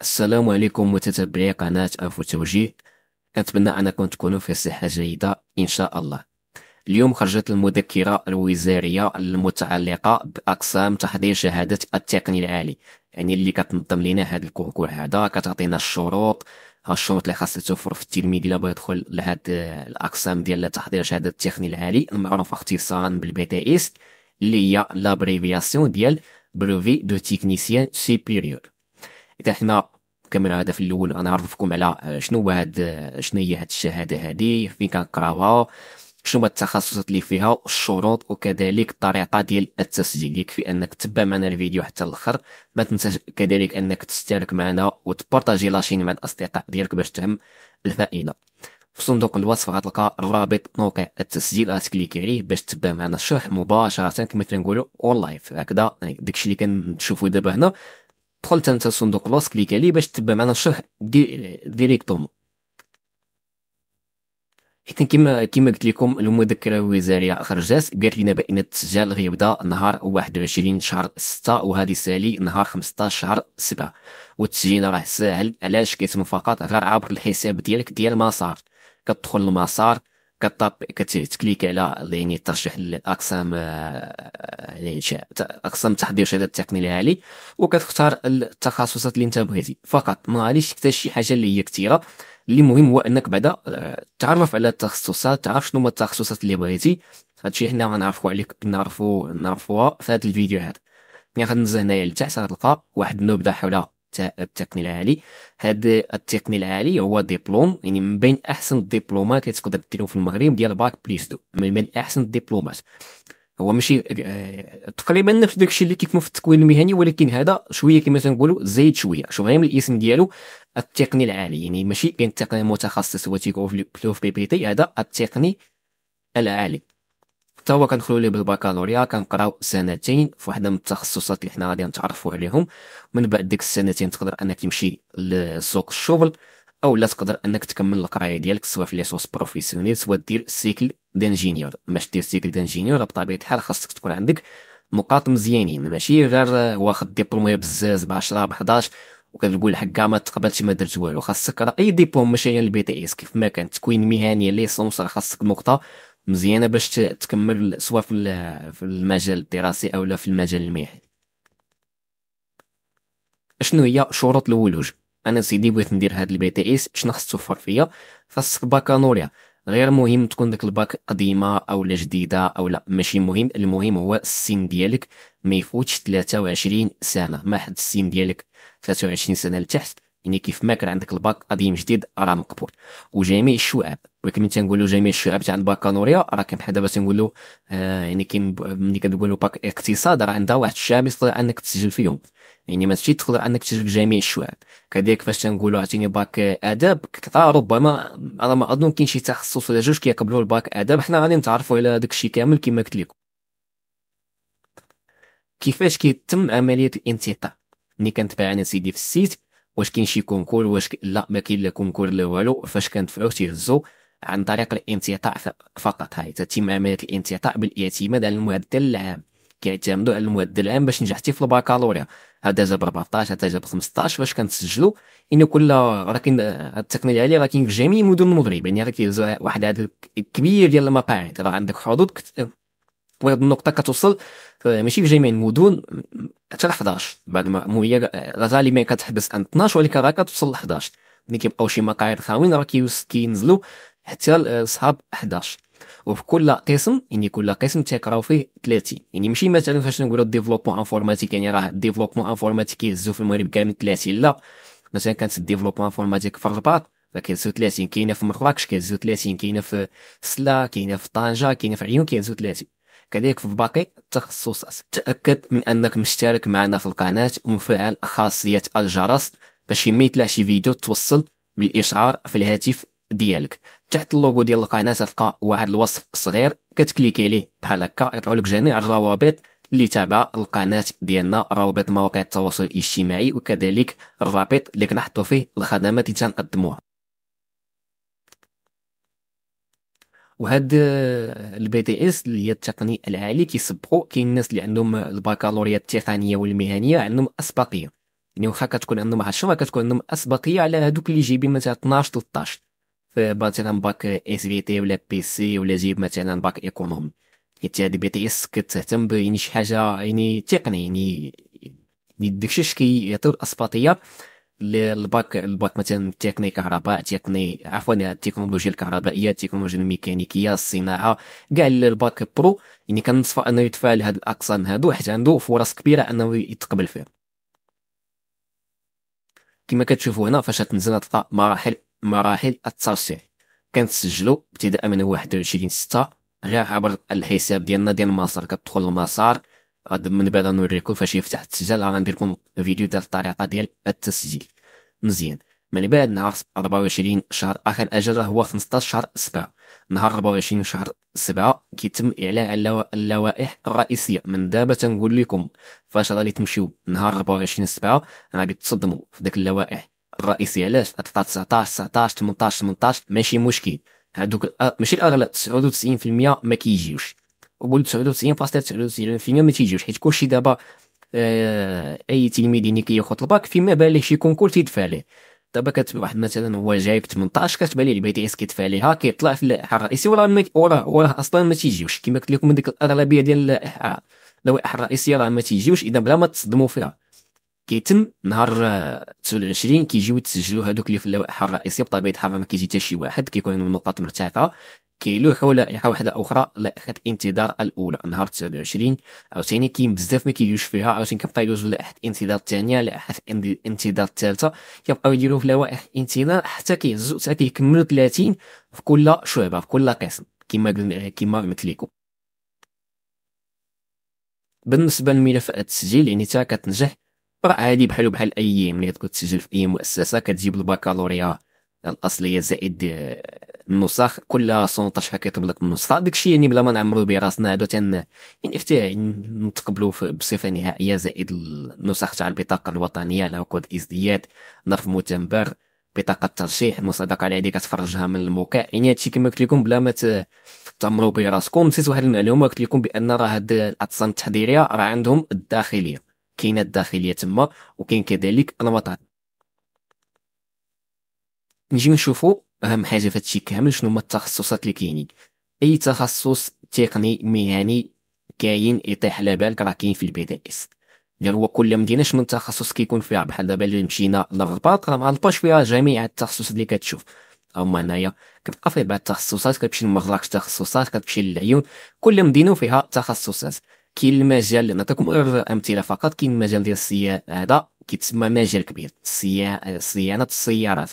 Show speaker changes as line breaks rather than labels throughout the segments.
السلام عليكم متتبعي قناة أنف وتوجيه أتمنى أنكم تكونوا في صحة جيدة إن شاء الله اليوم خرجت المذكرة الوزارية المتعلقة بأقسام تحضير شهادة التقني العالي يعني اللي كتنظم لنا هذا الكونكور هذا كتعطينا الشروط الشروط اللي خاصة توفر في التلميذ الا بغى يدخل لهاد الاقسام ديال تحضير شهاده التقني العالي المعروفه اختصارا بالبي تي اس اللي هي لابريفياسيون ديال بروفي دو تيكنيسيان سوبيريور اذا حنا كما هذا في الاول غنعرفكم على شنو هاد شنو هي هاد الشهاده هادي فين كنقراوها شنو التخصصات اللي فيها الشروط وكذلك الطريقه ديال التسجيل يكفي في انك تبع معنا الفيديو حتى الاخر ما تنساش كذلك انك تشترك معنا وتبارطاجي لاشين مع الاصدقاء ديالك باش تهم الفائده في صندوق الوصف غتلقى الرابط موقع التسجيل غتكليكي عليه باش تبع معنا الشرح مباشره كما تنقولوا اون لايف هكذا داكشي اللي كنشوفوا دابا هنا دخلت انت صندوق الوصف كليك عليه باش تبع معنا الشرح دي ديريكتومون حيت كيما كيما قلت لكم المذكره الوزاريه خرجات قالت لنا بان التسجيل غيبدا نهار 21 شهر 6 وهذه سالي نهار 15 شهر 7 والتسجيل راه ساهل علاش كيتم فقط غير عبر الحساب ديالك ديال مسار كتدخل المسار كطاب كتكليك على يعني ترشح الاقسام آه، يعني اقسام تحضير شهاده التقني العالي وكتختار التخصصات اللي انت بغيتي فقط ما غاديش حتى شي حاجه اللي هي كثيره اللي مهم هو انك بعدا آه، تعرف على التخصصات تعرف شنو هما التخصصات اللي بغيتي هادشي حنا غنعرفو عليك نعرفو نعرفوها في هذا الفيديو هذا ملي يعني غنزل هنايا لتحت غتلقى واحد النبذه حول التقني العالي هذا التقني العالي هو دبلوم يعني من بين احسن الدبلومات اللي تقدر ديرهم في المغرب ديال باك بليس دو من بين احسن الدبلومات هو ماشي آه، تقريبا نفس داكشي اللي كيكون في التكوين المهني ولكن هذا شويه كما تنقولوا زايد شويه شوف غير من الاسم ديالو التقني العالي يعني ماشي كاين التقني المتخصص هو تيكون في بي بي تي هذا التقني العالي حتى هو كندخلوا ليه بالبكالوريا كنقراو سنتين في واحدة من التخصصات اللي حنا غادي نتعرفوا عليهم من بعد ديك السنتين تقدر انك تمشي لسوق الشغل او لا تقدر انك تكمل القرايه ديالك سواء في ليسونس بروفيسيونيل سواء دير سيكل دانجينيور باش دير سيكل دانجينيور بطبيعه الحال خاصك تكون عندك نقاط مزيانين ماشي غير واخد ديبلومي بزاز ب 10 ب 11 وكتقول حكا ما تقبلش ما درت والو خاصك راه اي ديبلوم ماشي غير البي تي اس كيف ما كان تكوين مهني ليسونس راه خاصك نقطه مزيانه باش تكمل سواء في في المجال الدراسي او لا في المجال المهني شنو هي شروط الولوج انا سيدي بغيت ندير هاد البي تي اس شنو خصو توفر فيا خاصك باكالوريا غير مهم تكون داك الباك قديمه او لا جديده او لا ماشي مهم المهم هو السن ديالك ما يفوتش 23 سنه ما حد السن ديالك 23 سنه لتحت يعني كيف ما كان عندك الباك قديم جديد راه مقبول وجميع الشعاب ولكن ملي تنقولوا جميع الشعاب تاع الباكالوريا راه كان بحال دابا تنقولوا آه يعني كاين ملي كتقولوا باك اقتصاد راه عندها واحد الشعب يستطيع انك تسجل فيهم يعني ما تمشي تقدر انك تسجل في جميع الشعاب كذلك فاش تنقولوا عطيني باك اداب كثار ربما انا ما اظن كاين شي تخصص ولا جوج كيقبلوا الباك اداب حنا غادي نتعرفوا على داك الشيء كامل كما قلت لكم كيفاش كيتم عمليه الانتقاء ملي كنتبع انا سيدي في السيت واش كاين شي كونكور واش لا ما كاين لا كونكور لا والو فاش كندفعو تيهزو عن طريق الانتقاء فقط هاي تتم عمليه الانتقاء بالاعتماد على المعدل العام كيعتمدوا على المعدل العام باش نجحتي في البكالوريا هذا جاب 14 هذا جاب 15 فاش كنتسجلوا ان كل راه كاين التقنيه العاليه راه كاين في جميع مدن المغرب يعني راه كيهزو واحد عدد كبير ديال المقاعد راه عندك حظوظ وهاد النقطه كتوصل آه، ماشي في جميع المدن حتى ل 11 بعد ما هي آه، غالبا كتحبس عند 12 ولكن راه كتوصل ل 11 ملي كيبقاو شي مقاعد خاويين راه كينزلوا حتى لصحاب آه، 11 وفي كل قسم يعني كل قسم تيقراو فيه 30 يعني ماشي مثلا فاش نقولوا ديفلوبمون انفورماتيك يعني راه ديفلوبمون انفورماتيك كيهزو في المغرب كامل 30 لا مثلا كانت ديفلوبمون انفورماتيك في الرباط فكيهزو 30 كاينه في مراكش كيهزو 30 كاينه في سلا كاينه في طنجه كاينه في عيون كيهزوا 30 كذلك في باقي التخصصات تأكد من أنك مشترك معنا في القناة ومفعل خاصية الجرس باش يميطلع شي فيديو توصل بالإشعار في الهاتف ديالك تحت اللوغو ديال القناة تلقى واحد الوصف صغير كتكليكي عليه بحال هكا يطلعوا لك جميع الروابط اللي تابعة القناة ديالنا روابط مواقع التواصل الاجتماعي وكذلك الرابط اللي كنحطو فيه الخدمات اللي تنقدموها وهاد آه، البي تي اس اللي هي التقني العالي كيسبقوا كاين الناس اللي عندهم الباكالوريا التقنيه والمهنيه عندهم اسبقيه يعني واخا كتكون عندهم 10 كتكون عندهم اسبقيه على هادوك اللي جايبين مثلا 12 13 مثلا باك اس في تي ولا بي سي ولا جايب مثلا باك ايكونوم حيت هاد البي تي اس كتهتم ب يعني شي حاجه يعني تقني يعني, يعني داكشي اش كيعطيو الاسبقيه الباك الباك مثلا تقني كهرباء تقني عفوا التكنولوجيا الكهربائيه التكنولوجيا الميكانيكيه الصناعه كاع الباك برو يعني كنصفى انه يدفع لهاد الاقسام هادو حيت عنده فرص كبيره انه يتقبل فيها كما كتشوفوا هنا فاش تنزل تلقى مراحل مراحل الترشيح كنسجلوا ابتداء من 21 6 غير عبر الحساب ديالنا ديال المسار كتدخل المسار من بعد نوريكم فاش يفتح التسجيل غندير لكم فيديو ديال الطريقه ديال التسجيل مزيان من بعد نهار 24 شهر اخر اجل هو 15 شهر 7 نهار 24 شهر 7 كيتم اعلان اللوائح الرئيسيه من دابا تنقول لكم فاش غادي تمشيو نهار 24 7 غادي تصدموا في داك اللوائح الرئيسيه علاش 19 19 18 18 ماشي مشكل هادوك آه، ماشي الاغلب 99% ما كيجيوش قول 99 فاصله 99 فيما ما تيجيوش حيت كلشي دابا آه اي تلميذ اللي كياخذ الباك فيما باليه شي كونكور تيدفع ليه دابا كتبقى واحد مثلا هو جايب 18 كتبان ليه البي تي اس كيدفع ليها كيطلع في اللائحه الرئيسيه وراه ولا ولا اصلا ما تيجيوش كما قلت لكم ديك الاغلبيه ديال اللائحه اللوائح الرئيسيه راه ما تيجيوش اذا بلا ما تصدموا فيها كيتم نهار 29 كيجيو يتسجلوا هذوك اللي في اللوائح الرئيسيه بطبيعه الحال ما كيجي حتى شي واحد كيكون النقاط مرتفعه حول لائحه واحده اخرى لائحه انتظار الاولى نهار 29 عاوتاني كاين بزاف ما كيجيوش فيها عاوتاني كيبقى يدوز لائحه انتظار الثانيه لائحه انتظار الثالثه كيبقاو يديروا في لوائح انتظار حتى كيهزوا حتى كيكملوا 30 في كل شعبه في كل قسم كما قلنا كما قلت لكم بالنسبه لملف التسجيل يعني حتى كتنجح راه عادي بحالو بحال اي ملي تكون تسجل في اي مؤسسه كتجيب البكالوريا الاصليه زائد آه، النسخ كل سونطاش كيطلب لك النسخه داكشي يعني بلا ما نعمرو به راسنا هادو تن يعني فتاه يعني نتقبلو بصفه نهائيه زائد النسخ تاع البطاقه الوطنيه لا كود ازدياد نرف متنبر بطاقه الترشيح المصادقه على هذه كتفرجها من الموقع يعني هادشي كما قلت لكم بلا ما تعمرو به راسكم نسيت واحد المعلومه قلت لكم بان راه هاد الاجسام التحضيريه راه عندهم الداخليه كاينه الداخليه تما وكاين كذلك المطار نجي نشوفوا اهم حاجه في هادشي كامل شنو هما التخصصات اللي كاينين اي تخصص تقني مهني كاين يطيح على بالك راه كاين في البي دي اس ديال هو كل مدينه شنو التخصص كيكون فيها بحال دابا اللي مشينا للرباط راه ما فيها جميع التخصص اللي كتشوف هما هنايا كتبقى فيه بعض التخصصات كتمشي لمغرق التخصصات كتمشي للعيون كل مدينه فيها تخصصات كاين المجال نعطيكم تكون امثله فقط كاين المجال ديال الصيانه هذا كيتسمى مجال كبير صيانه السيارات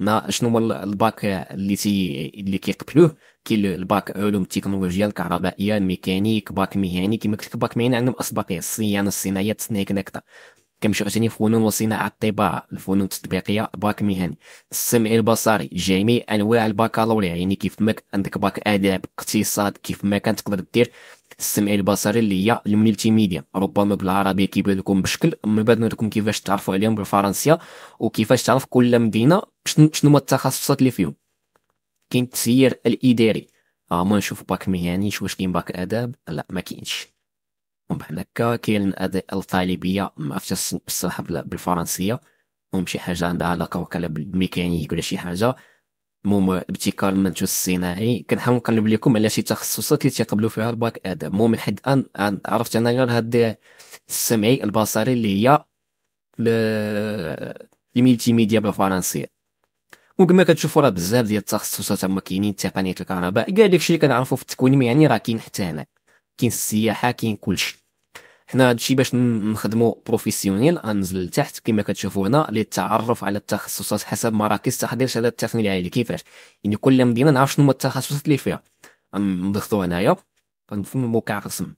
ما شنو هو الباك اللي تي اللي كيقبلوه كاين الباك علوم التكنولوجيا الكهربائيه الميكانيك باك مهني كيما قلت لك باك مهني عندهم اسبقيه يعني الصيانه الصناعيه التصنيع كذا كنمشيو عاوتاني فنون وصناعه الطباعه الفنون التطبيقيه باك مهني السمع البصري جميع انواع البكالوريا يعني كيف ما عندك باك اداب اقتصاد كيف ما كان تقدر دير السمع البصري اللي هي الملتي ميديا ربما بالعربيه كيبان لكم بشكل من بان لكم كيفاش تعرفوا عليهم بالفرنسيه وكيفاش تعرف كل مدينه شنو هما التخصصات اللي فيهم كاين التسيير الاداري آه، ما نشوف باك ميانيش واش كاين باك اداب لا ما كاينش بحال هكا كاين الاداء الطالبيه ما عرفتش الصراحه بالفرنسيه ومشي شي حاجه عندها علاقه وكلا بالميكانيك ولا شي حاجه مهم ابتكار المنتوج الصناعي كنحاول نقلب لكم على شي تخصصات اللي تيقبلوا فيها الباك ادم المهم لحد الان عرفت انا غير هاد السمعي البصري اللي هي الميلتي ميديا بالفرنسيه وكما كتشوفوا راه بزاف ديال التخصصات هما كاينين تقنيه الكهرباء كاع داكشي اللي كنعرفو في التكوين يعني راه كاين حتى هنا كاين السياحه كاين كلشي حنا هادشي باش نخدمو بروفيسيونيل غنزل لتحت كما كتشوفوا هنا للتعرف على التخصصات حسب مراكز تحضير شهاده التقنيه العاليه كيفاش يعني كل مدينه نعرف شنو هما التخصصات اللي فيها غنضغطو هنايا غنفهم موقع الرسم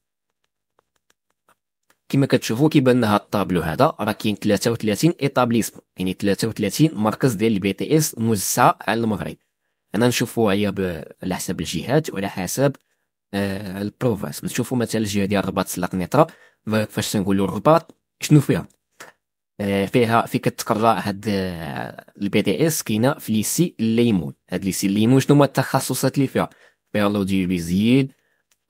كما كتشوفوا كيبان لنا هاد الطابلو هذا راه كاين 33 ايطابليسم يعني 33 مركز ديال البي تي اس موزعه على المغرب انا نشوفو هي على حساب الجهات وعلى حسب آه، البروفانس نشوفوا مثلا الجهه ديال الرباط سلاقنيطه فاش تنقولوا الرباط شنو فيها آه، فيها في كتقرا هاد البي دي اس كاينه في ليسي الليمون هاد ليسي الليمون شنو هما التخصصات اللي فيها فيها لوديفيزيل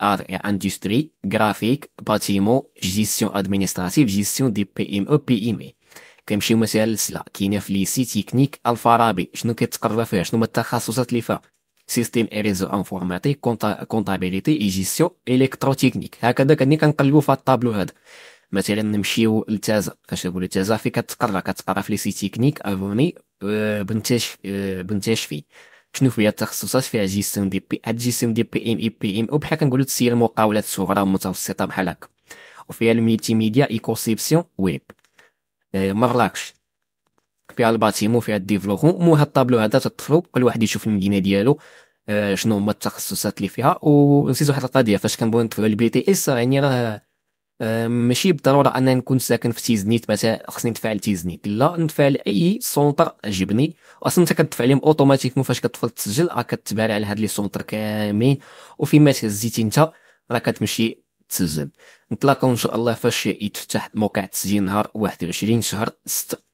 ار اندستري غرافيك باتيمو جيستيون ادمينستراتيف جيستيون دي بي ام او e بي ام اي e. كنمشيو مثلا للسلا كاينه في ليسي تكنيك الفارابي شنو كتقرا فيها شنو هما التخصصات اللي فيها سيستيم ريزو انفورماتيك كونطابيليتي اي جيستيون الكتروتكنيك هكذا كني كنقلبو في الطابلو هذا مثلا نمشيو لتازا فاش نقولو تازا في كتقرا كتقرا في لي سي تكنيك افوني آه، بنتاش آه، في شنو فيها التخصصات فيها جيستيون دي بي اد جي ام دي بي ام اي بي ام او بحال كنقولو تسير مقاولات صغرى ومتوسطه بحال هكا وفيها الميتي ميديا ايكوسيبسيون ويب آه، مراكش فيها الباتيمو فيها الديفلوبمون مو هاد الطابلو هذا تطفلو كل واحد يشوف المدينه ديالو آه، شنو هما التخصصات اللي فيها ونسيت واحد القضيه فاش كنبغيو ندخلو البي تي اس يعني راه آه، ماشي بالضروره انني نكون ساكن في تيزنيت مثلا خصني ندفع لتيزنيت لا ندفع لاي سونتر عجبني اصلا انت كتدفع لهم مو فاش كتدخل تسجل راه كتبارع على هاد لي سونتر كاملين ما تهزيتي انت راه كتمشي تسجل نتلاقاو ان شاء الله فاش يتفتح موقع التسجيل نهار 21 شهر 6